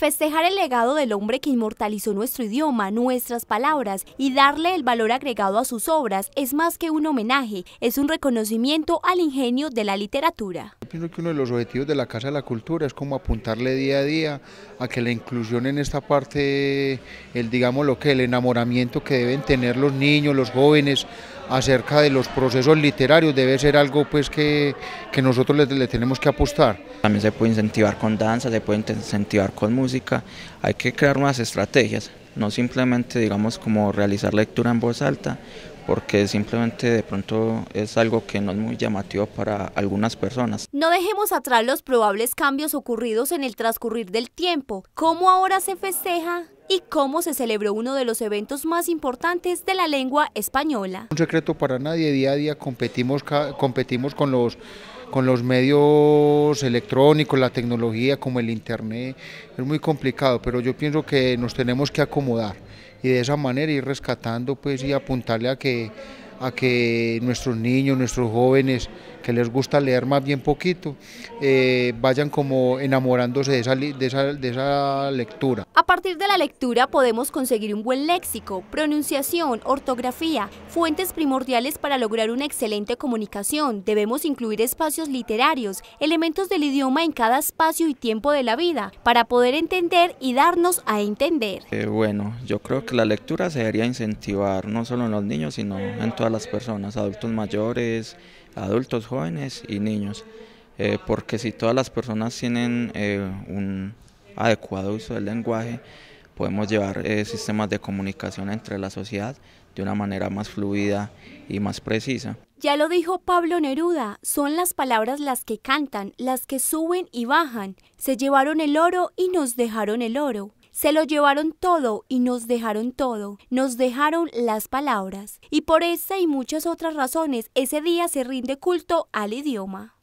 Festejar el legado del hombre que inmortalizó nuestro idioma, nuestras palabras y darle el valor agregado a sus obras es más que un homenaje, es un reconocimiento al ingenio de la literatura. Yo que uno de los objetivos de la Casa de la Cultura es como apuntarle día a día a que la inclusión en esta parte, el digamos lo que el enamoramiento que deben tener los niños, los jóvenes acerca de los procesos literarios debe ser algo pues que, que nosotros le, tenemos que apostar. También se puede incentivar con danza, se puede incentivar con música, hay que crear nuevas estrategias, no simplemente digamos como realizar lectura en voz alta, porque simplemente de pronto es algo que no es muy llamativo para algunas personas. No dejemos atrás los probables cambios ocurridos en el transcurrir del tiempo. ¿Cómo ahora se festeja y cómo se celebró uno de los eventos más importantes de la lengua española. Un secreto para nadie, día a día competimos, competimos con los con los medios electrónicos, la tecnología como el internet, es muy complicado, pero yo pienso que nos tenemos que acomodar y de esa manera ir rescatando pues y apuntarle a que a que nuestros niños, nuestros jóvenes que les gusta leer más bien poquito, eh, vayan como enamorándose de esa, de, esa, de esa lectura. A partir de la lectura podemos conseguir un buen léxico, pronunciación, ortografía, fuentes primordiales para lograr una excelente comunicación. Debemos incluir espacios literarios, elementos del idioma en cada espacio y tiempo de la vida, para poder entender y darnos a entender. Eh, bueno, yo creo que la lectura se debería incentivar no solo en los niños, sino en todas las personas, adultos mayores, adultos, jóvenes y niños, eh, porque si todas las personas tienen eh, un adecuado uso del lenguaje, podemos llevar eh, sistemas de comunicación entre la sociedad de una manera más fluida y más precisa. Ya lo dijo Pablo Neruda, son las palabras las que cantan, las que suben y bajan, se llevaron el oro y nos dejaron el oro. Se lo llevaron todo y nos dejaron todo, nos dejaron las palabras. Y por esta y muchas otras razones, ese día se rinde culto al idioma.